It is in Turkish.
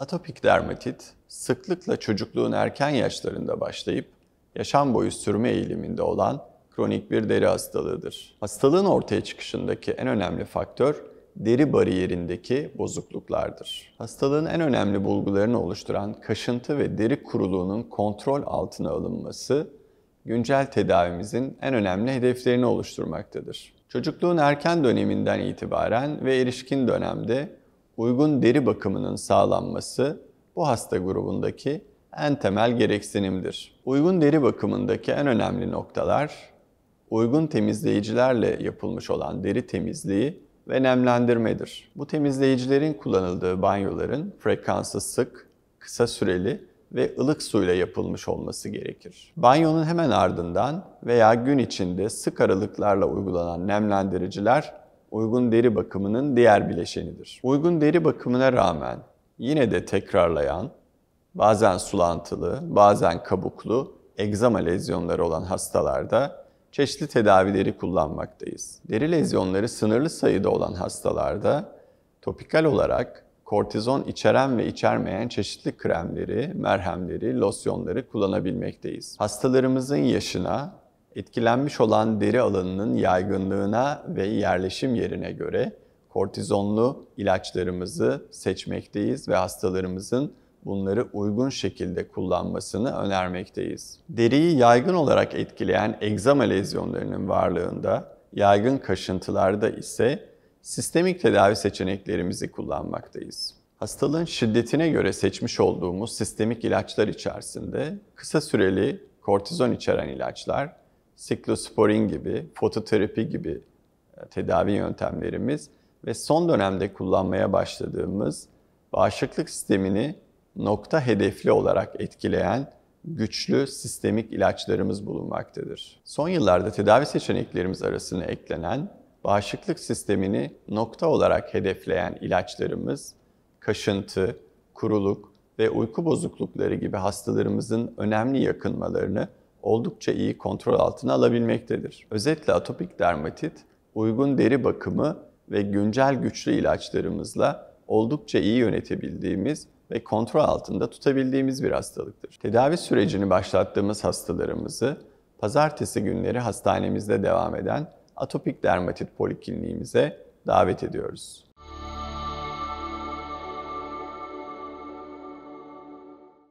Atopik dermatit sıklıkla çocukluğun erken yaşlarında başlayıp yaşam boyu sürme eğiliminde olan kronik bir deri hastalığıdır. Hastalığın ortaya çıkışındaki en önemli faktör deri bariyerindeki bozukluklardır. Hastalığın en önemli bulgularını oluşturan kaşıntı ve deri kuruluğunun kontrol altına alınması güncel tedavimizin en önemli hedeflerini oluşturmaktadır. Çocukluğun erken döneminden itibaren ve erişkin dönemde uygun deri bakımının sağlanması bu hasta grubundaki en temel gereksinimdir. Uygun deri bakımındaki en önemli noktalar uygun temizleyicilerle yapılmış olan deri temizliği ve nemlendirmedir. Bu temizleyicilerin kullanıldığı banyoların frekansı sık, kısa süreli ve ılık suyla yapılmış olması gerekir. Banyonun hemen ardından veya gün içinde sık aralıklarla uygulanan nemlendiriciler uygun deri bakımının diğer bileşenidir. Uygun deri bakımına rağmen yine de tekrarlayan, bazen sulantılı, bazen kabuklu egzama lezyonları olan hastalarda çeşitli tedavileri kullanmaktayız. Deri lezyonları sınırlı sayıda olan hastalarda topikal olarak kortizon içeren ve içermeyen çeşitli kremleri, merhemleri, losyonları kullanabilmekteyiz. Hastalarımızın yaşına etkilenmiş olan deri alanının yaygınlığına ve yerleşim yerine göre kortizonlu ilaçlarımızı seçmekteyiz ve hastalarımızın bunları uygun şekilde kullanmasını önermekteyiz. Deriyi yaygın olarak etkileyen egzama lezyonlarının varlığında, yaygın kaşıntılarda ise sistemik tedavi seçeneklerimizi kullanmaktayız. Hastalığın şiddetine göre seçmiş olduğumuz sistemik ilaçlar içerisinde kısa süreli kortizon içeren ilaçlar siklosporin gibi, fototerapi gibi e, tedavi yöntemlerimiz ve son dönemde kullanmaya başladığımız bağışıklık sistemini nokta hedefli olarak etkileyen güçlü sistemik ilaçlarımız bulunmaktadır. Son yıllarda tedavi seçeneklerimiz arasına eklenen bağışıklık sistemini nokta olarak hedefleyen ilaçlarımız kaşıntı, kuruluk ve uyku bozuklukları gibi hastalarımızın önemli yakınmalarını oldukça iyi kontrol altına alabilmektedir. Özetle atopik dermatit uygun deri bakımı ve güncel güçlü ilaçlarımızla oldukça iyi yönetebildiğimiz ve kontrol altında tutabildiğimiz bir hastalıktır. Tedavi sürecini başlattığımız hastalarımızı pazartesi günleri hastanemizde devam eden atopik dermatit polikliniğimize davet ediyoruz.